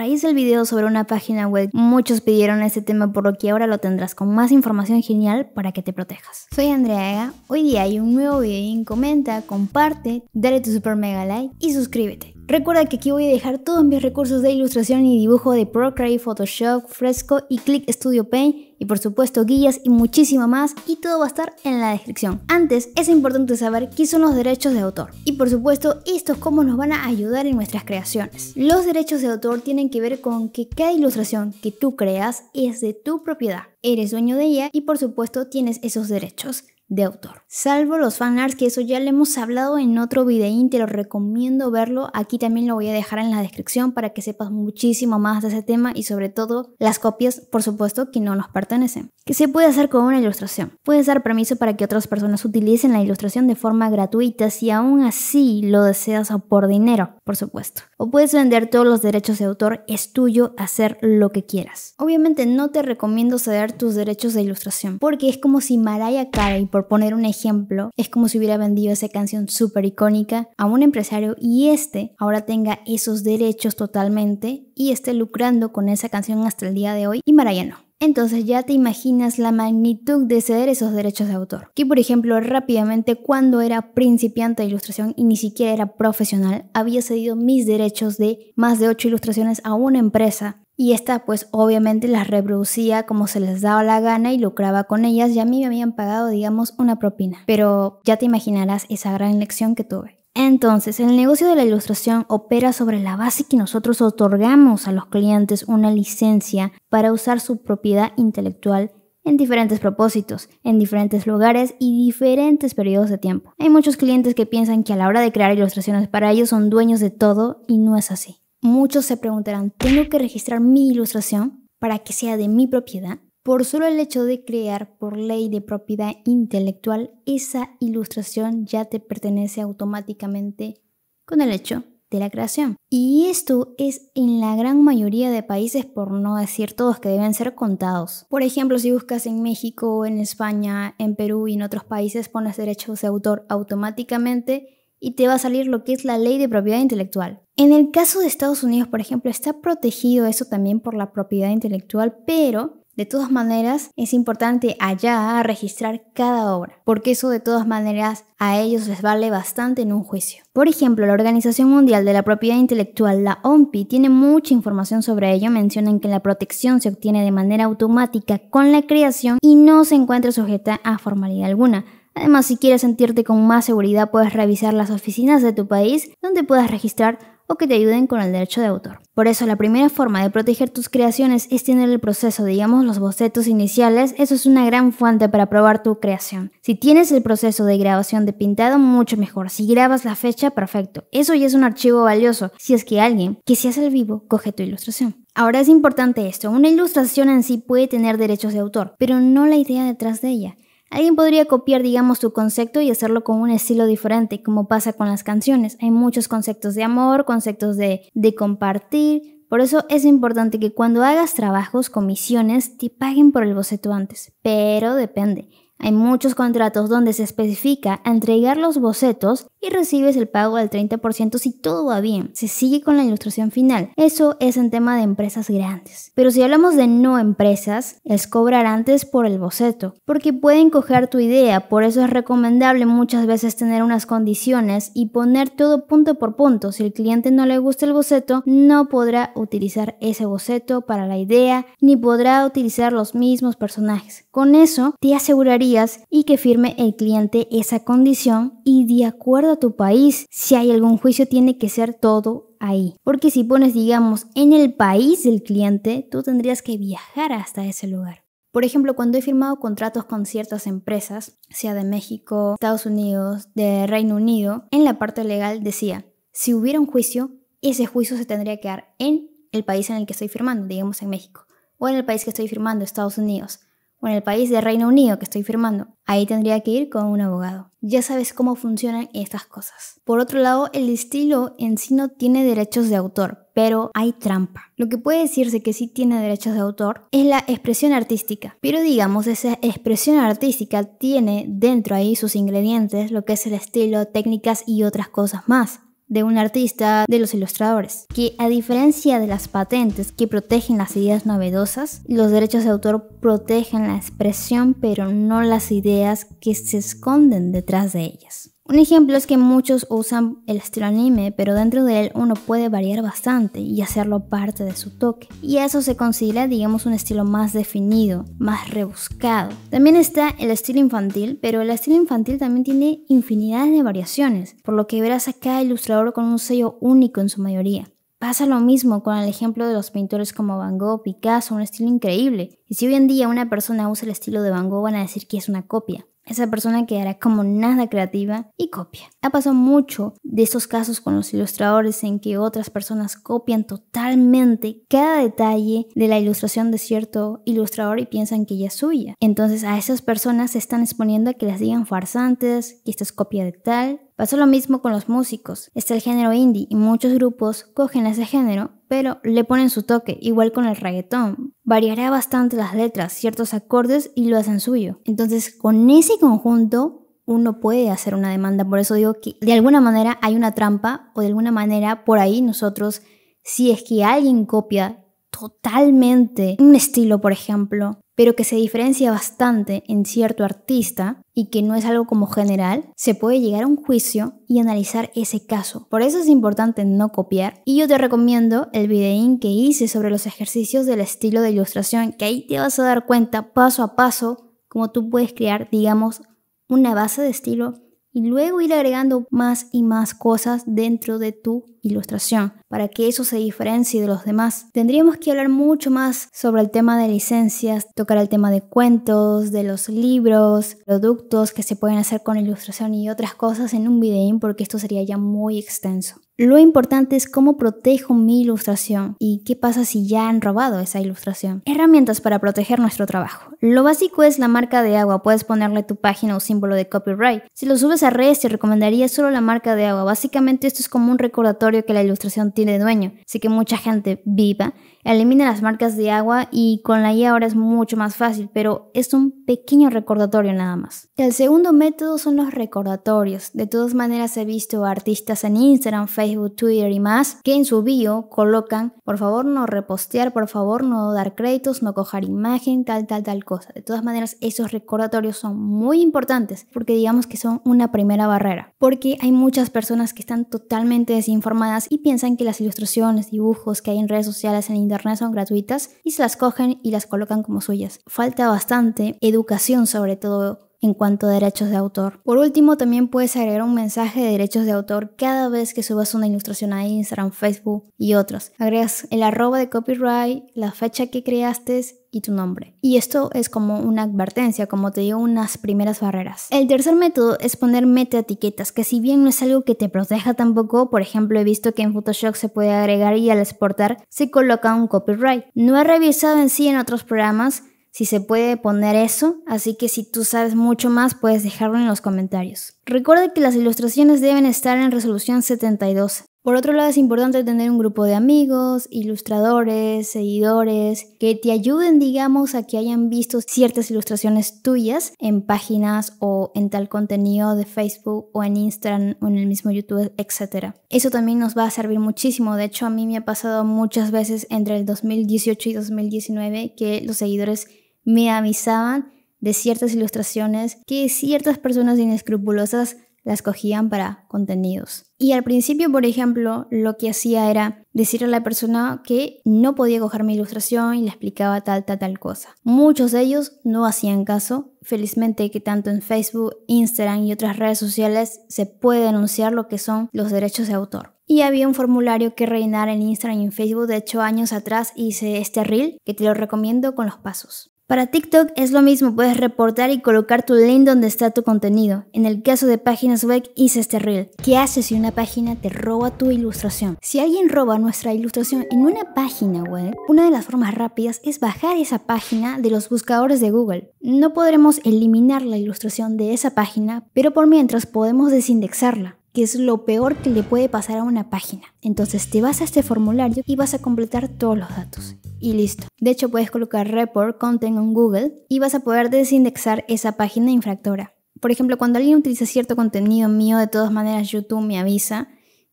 raíz el video sobre una página web, muchos pidieron este tema por lo que ahora lo tendrás con más información genial para que te protejas. Soy Andrea Ega, hoy día hay un nuevo video comenta, comparte, dale tu super mega like y suscríbete. Recuerda que aquí voy a dejar todos mis recursos de ilustración y dibujo de Procreate, Photoshop, Fresco y Click Studio Paint y por supuesto guías y muchísimo más y todo va a estar en la descripción. Antes es importante saber qué son los derechos de autor y por supuesto es cómo nos van a ayudar en nuestras creaciones. Los derechos de autor tienen que ver con que cada ilustración que tú creas es de tu propiedad, eres dueño de ella y por supuesto tienes esos derechos de autor. Salvo los fanarts, que eso ya le hemos hablado en otro videín, te lo recomiendo verlo. Aquí también lo voy a dejar en la descripción para que sepas muchísimo más de ese tema y sobre todo las copias, por supuesto, que no nos pertenecen. ¿Qué se puede hacer con una ilustración? Puedes dar permiso para que otras personas utilicen la ilustración de forma gratuita si aún así lo deseas o por dinero, por supuesto o puedes vender todos los derechos de autor, es tuyo hacer lo que quieras. Obviamente no te recomiendo ceder tus derechos de ilustración, porque es como si Mariah Carey, por poner un ejemplo, es como si hubiera vendido esa canción súper icónica a un empresario y este ahora tenga esos derechos totalmente y esté lucrando con esa canción hasta el día de hoy y Mariah no entonces ya te imaginas la magnitud de ceder esos derechos de autor. Que por ejemplo rápidamente cuando era principiante de ilustración y ni siquiera era profesional, había cedido mis derechos de más de 8 ilustraciones a una empresa y esta pues obviamente las reproducía como se les daba la gana y lucraba con ellas y a mí me habían pagado digamos una propina. Pero ya te imaginarás esa gran lección que tuve. Entonces, el negocio de la ilustración opera sobre la base que nosotros otorgamos a los clientes una licencia para usar su propiedad intelectual en diferentes propósitos, en diferentes lugares y diferentes periodos de tiempo. Hay muchos clientes que piensan que a la hora de crear ilustraciones para ellos son dueños de todo y no es así. Muchos se preguntarán, ¿tengo que registrar mi ilustración para que sea de mi propiedad? por solo el hecho de crear por ley de propiedad intelectual esa ilustración ya te pertenece automáticamente con el hecho de la creación. Y esto es en la gran mayoría de países, por no decir todos, que deben ser contados. Por ejemplo, si buscas en México, en España, en Perú y en otros países, pones derechos de autor automáticamente y te va a salir lo que es la ley de propiedad intelectual. En el caso de Estados Unidos, por ejemplo, está protegido eso también por la propiedad intelectual, pero de todas maneras, es importante allá registrar cada obra, porque eso de todas maneras a ellos les vale bastante en un juicio. Por ejemplo, la Organización Mundial de la Propiedad Intelectual, la OMPI, tiene mucha información sobre ello. Mencionan que la protección se obtiene de manera automática con la creación y no se encuentra sujeta a formalidad alguna. Además, si quieres sentirte con más seguridad, puedes revisar las oficinas de tu país donde puedas registrar o que te ayuden con el derecho de autor. Por eso la primera forma de proteger tus creaciones es tener el proceso, digamos los bocetos iniciales, eso es una gran fuente para probar tu creación. Si tienes el proceso de grabación de pintado, mucho mejor. Si grabas la fecha, perfecto. Eso ya es un archivo valioso, si es que alguien que seas el vivo coge tu ilustración. Ahora es importante esto, una ilustración en sí puede tener derechos de autor, pero no la idea detrás de ella. Alguien podría copiar, digamos, tu concepto y hacerlo con un estilo diferente, como pasa con las canciones. Hay muchos conceptos de amor, conceptos de, de compartir, por eso es importante que cuando hagas trabajos, comisiones, te paguen por el boceto antes. Pero depende. Hay muchos contratos donde se especifica entregar los bocetos y recibes el pago del 30% si todo va bien. Se sigue con la ilustración final. Eso es en tema de empresas grandes. Pero si hablamos de no empresas, es cobrar antes por el boceto, porque pueden coger tu idea, por eso es recomendable muchas veces tener unas condiciones y poner todo punto por punto. Si el cliente no le gusta el boceto, no podrá utilizar ese boceto para la idea, ni podrá utilizar los mismos personajes. Con eso te asegurarías y que firme el cliente esa condición y de acuerdo a tu país, si hay algún juicio tiene que ser todo ahí. Porque si pones, digamos, en el país del cliente, tú tendrías que viajar hasta ese lugar. Por ejemplo, cuando he firmado contratos con ciertas empresas, sea de México, Estados Unidos, de Reino Unido, en la parte legal decía, si hubiera un juicio, ese juicio se tendría que dar en el país en el que estoy firmando, digamos en México, o en el país que estoy firmando, Estados Unidos o en el país de Reino Unido que estoy firmando. Ahí tendría que ir con un abogado. Ya sabes cómo funcionan estas cosas. Por otro lado, el estilo en sí no tiene derechos de autor, pero hay trampa. Lo que puede decirse que sí tiene derechos de autor es la expresión artística, pero digamos esa expresión artística tiene dentro ahí sus ingredientes, lo que es el estilo, técnicas y otras cosas más de un artista, de los ilustradores, que a diferencia de las patentes que protegen las ideas novedosas, los derechos de autor protegen la expresión pero no las ideas que se esconden detrás de ellas. Un ejemplo es que muchos usan el estilo anime, pero dentro de él uno puede variar bastante y hacerlo parte de su toque. Y eso se considera, digamos, un estilo más definido, más rebuscado. También está el estilo infantil, pero el estilo infantil también tiene infinidades de variaciones, por lo que verás a cada ilustrador con un sello único en su mayoría. Pasa lo mismo con el ejemplo de los pintores como Van Gogh, Picasso, un estilo increíble. Y si hoy en día una persona usa el estilo de Van Gogh van a decir que es una copia esa persona quedará como nada creativa y copia. Ha pasado mucho de esos casos con los ilustradores en que otras personas copian totalmente cada detalle de la ilustración de cierto ilustrador y piensan que ella es suya. Entonces a esas personas se están exponiendo a que las digan farsantes, que esta es copia de tal. Pasó lo mismo con los músicos. Está el género indie y muchos grupos cogen ese género pero le ponen su toque, igual con el reggaetón. Variará bastante las letras, ciertos acordes y lo hacen suyo. Entonces, con ese conjunto, uno puede hacer una demanda. Por eso digo que de alguna manera hay una trampa o de alguna manera por ahí nosotros, si es que alguien copia totalmente un estilo, por ejemplo, pero que se diferencia bastante en cierto artista y que no es algo como general, se puede llegar a un juicio y analizar ese caso. Por eso es importante no copiar. Y yo te recomiendo el videín que hice sobre los ejercicios del estilo de ilustración, que ahí te vas a dar cuenta paso a paso cómo tú puedes crear, digamos, una base de estilo y luego ir agregando más y más cosas dentro de tu ilustración. Para que eso se diferencie de los demás, tendríamos que hablar mucho más sobre el tema de licencias, tocar el tema de cuentos, de los libros, productos que se pueden hacer con ilustración y otras cosas en un video, porque esto sería ya muy extenso. Lo importante es cómo protejo mi ilustración y qué pasa si ya han robado esa ilustración. Herramientas para proteger nuestro trabajo. Lo básico es la marca de agua. Puedes ponerle tu página o símbolo de copyright. Si lo subes a redes, te recomendaría solo la marca de agua. Básicamente esto es como un recordatorio que la ilustración tiene dueño. Así que mucha gente viva elimina las marcas de agua y con la I ahora es mucho más fácil, pero es un pequeño recordatorio nada más. El segundo método son los recordatorios. De todas maneras he visto artistas en Instagram, Facebook, Twitter y más que en su bio colocan, por favor no repostear, por favor no dar créditos, no cojar imagen, tal, tal, tal cosa. De todas maneras esos recordatorios son muy importantes porque digamos que son una primera barrera, porque hay muchas personas que están totalmente desinformadas y piensan que las ilustraciones, dibujos que hay en redes sociales, en internet son gratuitas y se las cogen y las colocan como suyas. Falta bastante educación sobre todo en cuanto a derechos de autor. Por último, también puedes agregar un mensaje de derechos de autor cada vez que subas una ilustración a Instagram, Facebook y otros. Agregas el arroba de copyright, la fecha que creaste y tu nombre. Y esto es como una advertencia, como te digo, unas primeras barreras. El tercer método es poner meta etiquetas, que si bien no es algo que te proteja tampoco, por ejemplo, he visto que en Photoshop se puede agregar y al exportar se coloca un copyright. No he revisado en sí en otros programas, si se puede poner eso, así que si tú sabes mucho más puedes dejarlo en los comentarios. Recuerda que las ilustraciones deben estar en resolución 72. Por otro lado es importante tener un grupo de amigos, ilustradores, seguidores, que te ayuden digamos a que hayan visto ciertas ilustraciones tuyas en páginas o en tal contenido de Facebook o en Instagram o en el mismo YouTube, etc. Eso también nos va a servir muchísimo, de hecho a mí me ha pasado muchas veces entre el 2018 y 2019 que los seguidores me avisaban de ciertas ilustraciones que ciertas personas inescrupulosas las cogían para contenidos. Y al principio, por ejemplo, lo que hacía era decirle a la persona que no podía coger mi ilustración y le explicaba tal, tal, tal cosa. Muchos de ellos no hacían caso. Felizmente que tanto en Facebook, Instagram y otras redes sociales se puede denunciar lo que son los derechos de autor. Y había un formulario que rellenar en Instagram y en Facebook de hecho años atrás hice este reel que te lo recomiendo con los pasos. Para TikTok es lo mismo, puedes reportar y colocar tu link donde está tu contenido. En el caso de páginas web hice este reel. ¿Qué haces si una página te roba tu ilustración? Si alguien roba nuestra ilustración en una página web, una de las formas rápidas es bajar esa página de los buscadores de Google. No podremos eliminar la ilustración de esa página, pero por mientras podemos desindexarla que es lo peor que le puede pasar a una página. Entonces te vas a este formulario y vas a completar todos los datos. Y listo. De hecho, puedes colocar report content en Google y vas a poder desindexar esa página infractora. Por ejemplo, cuando alguien utiliza cierto contenido mío, de todas maneras YouTube me avisa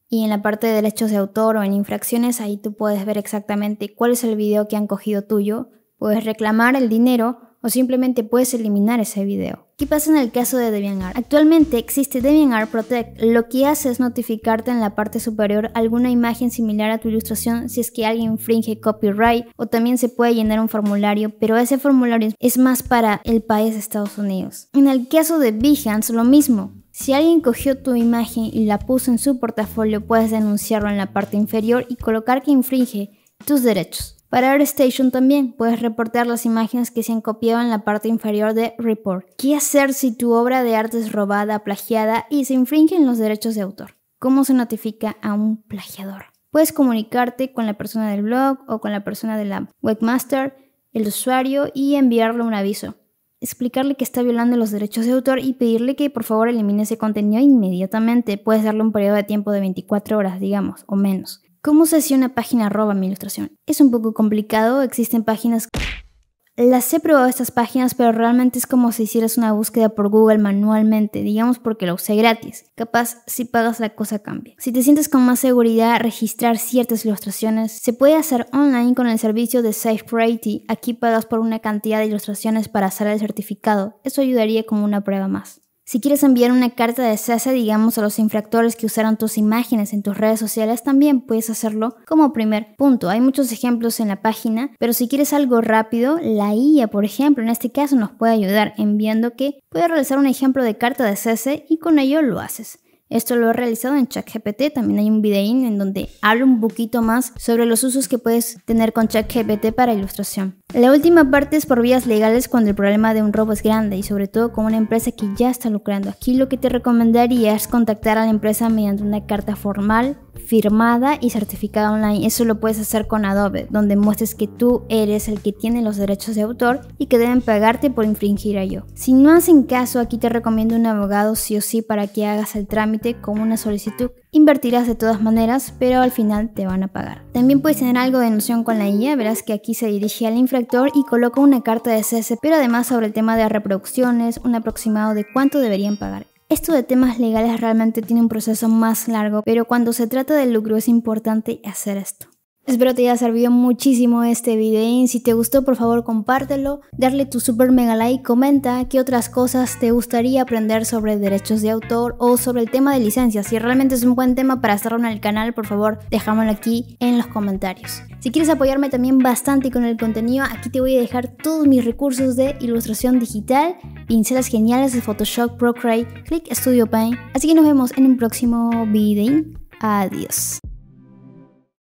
y en la parte de derechos de autor o en infracciones, ahí tú puedes ver exactamente cuál es el video que han cogido tuyo, puedes reclamar el dinero o simplemente puedes eliminar ese video. ¿Qué pasa en el caso de DeviantArt? Actualmente existe DeviantArt Protect. Lo que hace es notificarte en la parte superior alguna imagen similar a tu ilustración si es que alguien infringe copyright o también se puede llenar un formulario, pero ese formulario es más para el país de Estados Unidos. En el caso de Behance, lo mismo. Si alguien cogió tu imagen y la puso en su portafolio, puedes denunciarlo en la parte inferior y colocar que infringe tus derechos. Para AirStation también puedes reportar las imágenes que se han copiado en la parte inferior de Report. ¿Qué hacer si tu obra de arte es robada, plagiada y se infringen los derechos de autor? ¿Cómo se notifica a un plagiador? Puedes comunicarte con la persona del blog o con la persona de la webmaster, el usuario y enviarle un aviso. Explicarle que está violando los derechos de autor y pedirle que por favor elimine ese contenido inmediatamente. Puedes darle un periodo de tiempo de 24 horas, digamos, o menos ¿Cómo sé si una página roba mi ilustración? Es un poco complicado, existen páginas... Las he probado estas páginas, pero realmente es como si hicieras una búsqueda por Google manualmente, digamos porque la usé gratis. Capaz, si pagas la cosa cambia. Si te sientes con más seguridad registrar ciertas ilustraciones, se puede hacer online con el servicio de SafePriority. Aquí pagas por una cantidad de ilustraciones para hacer el certificado. Eso ayudaría como una prueba más. Si quieres enviar una carta de cese, digamos, a los infractores que usaron tus imágenes en tus redes sociales, también puedes hacerlo como primer punto. Hay muchos ejemplos en la página, pero si quieres algo rápido, la IA, por ejemplo, en este caso nos puede ayudar enviando que puede realizar un ejemplo de carta de cese y con ello lo haces. Esto lo he realizado en ChatGPT, también hay un video en donde hablo un poquito más sobre los usos que puedes tener con ChatGPT para ilustración. La última parte es por vías legales cuando el problema de un robo es grande y sobre todo con una empresa que ya está lucrando. Aquí lo que te recomendaría es contactar a la empresa mediante una carta formal firmada y certificada online. Eso lo puedes hacer con Adobe, donde muestres que tú eres el que tiene los derechos de autor y que deben pagarte por infringir a yo Si no hacen caso, aquí te recomiendo un abogado sí o sí para que hagas el trámite con una solicitud. Invertirás de todas maneras, pero al final te van a pagar. También puedes tener algo de noción con la IA, verás que aquí se dirige al infractor y coloca una carta de cese, pero además sobre el tema de reproducciones, un aproximado de cuánto deberían pagar. Esto de temas legales realmente tiene un proceso más largo, pero cuando se trata de lucro es importante hacer esto. Espero te haya servido muchísimo este video. y Si te gustó, por favor, compártelo, darle tu super mega like, comenta qué otras cosas te gustaría aprender sobre derechos de autor o sobre el tema de licencias. Si realmente es un buen tema para hacerlo en el canal, por favor, déjamelo aquí en los comentarios. Si quieres apoyarme también bastante con el contenido, aquí te voy a dejar todos mis recursos de ilustración digital, pinceles geniales de Photoshop, Procreate, Click Studio Paint. Así que nos vemos en un próximo video. Adiós.